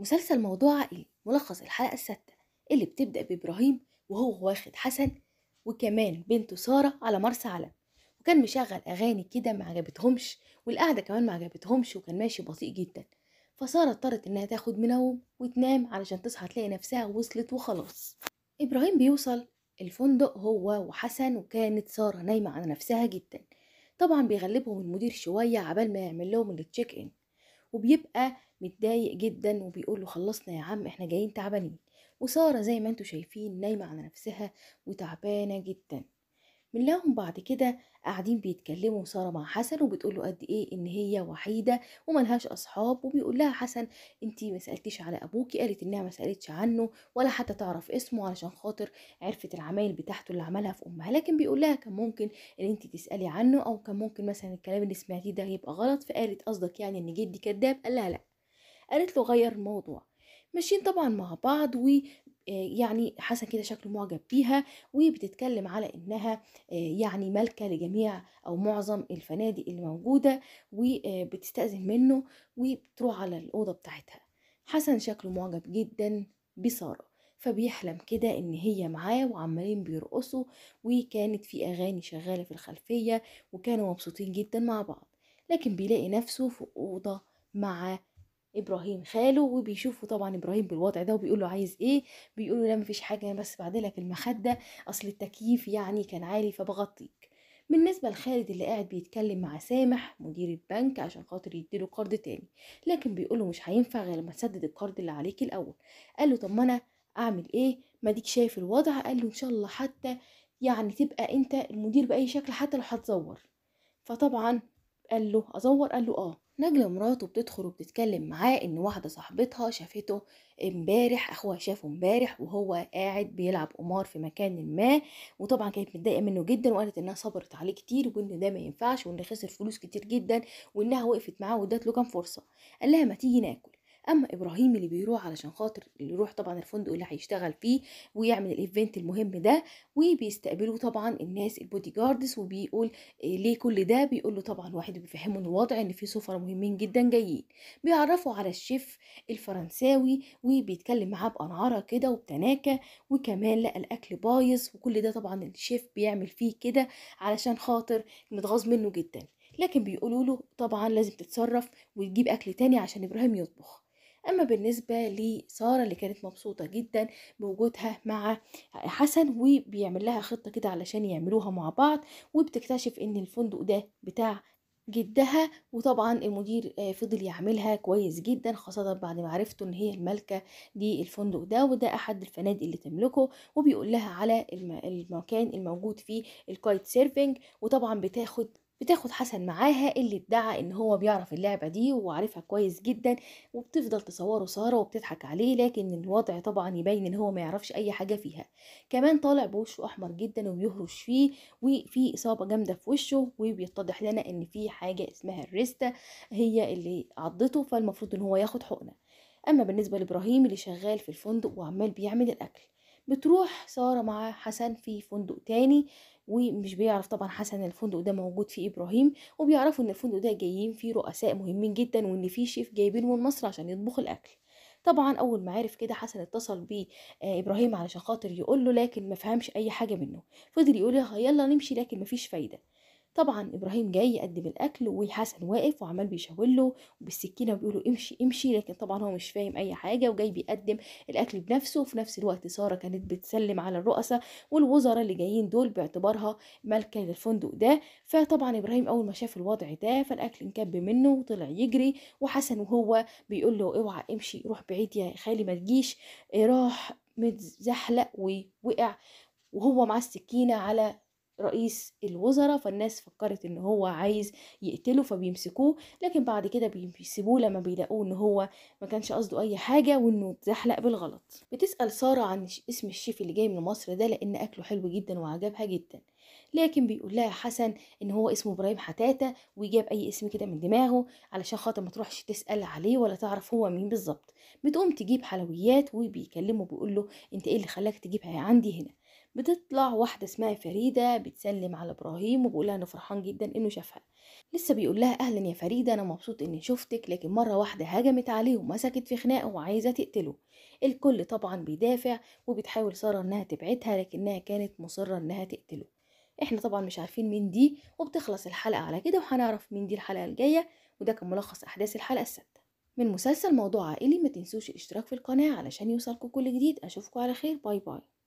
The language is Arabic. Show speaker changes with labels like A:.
A: مسلسل موضوع عائلي ملخص الحلقة الستة اللي بتبدأ بإبراهيم وهو واخد حسن وكمان بنته سارة على مرسى علم وكان مشغل أغاني كده ما عجبتهمش والقعدة كمان ما عجبتهمش وكان ماشي بطيء جدا فسارة اضطرت إنها تاخد منوم وتنام علشان تصحى تلاقي نفسها وصلت وخلاص إبراهيم بيوصل الفندق هو وحسن وكانت سارة نايمة على نفسها جدا طبعا بيغلبهم المدير شوية عبال ما يعمل لهم التشيك إن وبيبقى متضايق جدا وبيقول له خلصنا يا عم احنا جايين تعبانين وسارة زي ما انتوا شايفين نايمة على نفسها وتعبانة جدا بنلاقيهم بعد كده قاعدين بيتكلموا سارة مع حسن وبتقول له قد ايه ان هي وحيدة وملهاش اصحاب وبيقول لها حسن انتي ما سالتيش على ابوكي قالت انها ما سالتش عنه ولا حتى تعرف اسمه علشان خاطر عرفت العمايل بتاعته اللي عملها في امها لكن بيقول لها كان ممكن ان انتي تسالي عنه او كان ممكن مثلا الكلام اللي سمعتيه ده يبقى غلط فقالت قصدك يعني ان جدي كذاب قال لها لا قالت له غير الموضوع ماشيين طبعا مع بعض و آه، يعني حسن كده شكله معجب بيها وبتتكلم على انها آه، يعني مالكه لجميع او معظم الفنادق اللي موجوده وبتستأذن آه، منه وبتروح على الاوضه بتاعتها حسن شكله معجب جدا بساره فبيحلم كده ان هي معاه وعمالين بيرقصوا وكانت في اغاني شغاله في الخلفيه وكانوا مبسوطين جدا مع بعض لكن بيلاقي نفسه في اوضه مع ابراهيم خاله وبيشوفوا طبعا ابراهيم بالوضع ده وبيقول له عايز ايه بيقول له لا مفيش حاجه انا بس بعدلك المخده اصل التكييف يعني كان عالي فبغطيك بالنسبة لخالد اللي قاعد بيتكلم مع سامح مدير البنك عشان خاطر يديله قرض تاني لكن بيقوله مش هينفع غير لما تسدد القرض اللي عليك الأول قال له طب ما أنا أعمل إيه ما ديك شايف الوضع قال له إن شاء الله حتى يعني تبقى أنت المدير بأي شكل حتى لو هتزور فطبعا قال له أزور قال له آه نجل مراته بتدخل وبتتكلم معاه ان واحدة صاحبتها شافته امبارح اخوها شافه امبارح وهو قاعد بيلعب قمار في مكان ما وطبعا كانت متضايقة منه جدا وقالت انها صبرت عليه كتير وان ده ما ينفعش وان خسر فلوس كتير جدا وانها وقفت معاه وادت له كام فرصة قال لها ما تيجي ناكل اما ابراهيم اللي بيروح علشان خاطر يروح طبعا الفندق اللي هيشتغل فيه ويعمل الايفنت المهم ده وبيستقبله طبعا الناس البودي جاردز وبيقول آه، ليه كل ده بيقول له طبعا واحد بيفهمه الوضع ان في سفراء مهمين جدا جايين بيعرفه على الشيف الفرنساوي وبيتكلم معاه بانعاره كده وبتناكه وكمان لقى الاكل بايظ وكل ده طبعا الشيف بيعمل فيه كده علشان خاطر متغاظ منه جدا لكن بيقولوا له طبعا لازم تتصرف وتجيب اكل تاني عشان ابراهيم يطبخ اما بالنسبه لساره اللي كانت مبسوطه جدا بوجودها مع حسن وبيعمل لها خطه كده علشان يعملوها مع بعض وبتكتشف ان الفندق ده بتاع جدها وطبعا المدير آه، فضل يعملها كويس جدا خاصة بعد ما عرفته ان هي المالكة دي الفندق ده وده احد الفنادق اللي تملكه وبيقول لها على المكان الموجود فيه الكايت سيرفينج وطبعا بتاخد بتاخد حسن معاها اللي ادعى ان هو بيعرف اللعبة دي وعارفها كويس جدا وبتفضل تصوره سارة وبتضحك عليه لكن الوضع طبعا يبين ان هو ما يعرفش اي حاجة فيها كمان طالع بوشه احمر جدا وبيهرش فيه وفي اصابة جامدة في وشه وبيتضح لنا ان في حاجة اسمها الريستا هي اللي عضته فالمفروض ان هو ياخد حقنة اما بالنسبة لابراهيم اللي شغال في الفندق وعمال بيعمل الاكل بتروح سارة مع حسن في فندق تاني ومش بيعرف طبعا حسن الفندق ده موجود فيه ابراهيم وبيعرفوا ان الفندق ده جايين فيه رؤساء مهمين جدا وان في شيف جايبينه من مصر عشان يطبخ الاكل طبعا اول ما عرف كده حسن اتصل بيه آه ابراهيم علشان خاطر يقول له لكن ما فهمش اي حاجه منه فضل يقول يلا نمشي لكن مفيش فايده طبعا ابراهيم جاي يقدم الاكل وحسن واقف وعمال بيشاور له بالسكينه وبيقول له امشي امشي لكن طبعا هو مش فاهم اي حاجه وجاي بيقدم الاكل بنفسه وفي نفس الوقت ساره كانت بتسلم على الرؤساء والوزراء اللي جايين دول باعتبارها مالكه للفندق ده فطبعا ابراهيم اول ما شاف الوضع ده فالاكل انكب منه وطلع يجري وحسن وهو بيقول له اوعى امشي روح بعيد يا خالي ما تجيش راح متزحلق ووقع وهو مع السكينه على رئيس الوزراء فالناس فكرت ان هو عايز يقتله فبيمسكوه لكن بعد كده بيسيبوه لما بيلاقوه ان هو ما كانش قصده اي حاجه وانه اتزحلق بالغلط بتسال ساره عن اسم الشيف اللي جاي من مصر ده لان اكله حلو جدا وعجبها جدا لكن بيقول لها حسن ان هو اسمه ابراهيم حتاته ويجاب اي اسم كده من دماغه علشان خاطر ما تروحش تسال عليه ولا تعرف هو مين بالظبط بتقوم تجيب حلويات وبيكلمه بيقول له انت ايه اللي خلاك تجيبها عندي هنا بتطلع واحدة اسمها فريدة بتسلم على إبراهيم وبقولها أنا فرحان جدا إنه شافها لسه بيقول لها أهلا يا فريدة أنا مبسوط إني شفتك لكن مرة واحدة هجمت عليه ومسكت في خناقة وعايزة تقتله الكل طبعا بيدافع وبتحاول سارة إنها تبعدها لكنها كانت مصرة إنها تقتله إحنا طبعا مش عارفين مين دي وبتخلص الحلقة على كده وهنعرف مين دي الحلقة الجاية وده كان ملخص أحداث الحلقة السادسة من مسلسل موضوع عائلي ما تنسوش الاشتراك في القناة علشان يوصلكوا كل جديد أشوفكوا على خير باي باي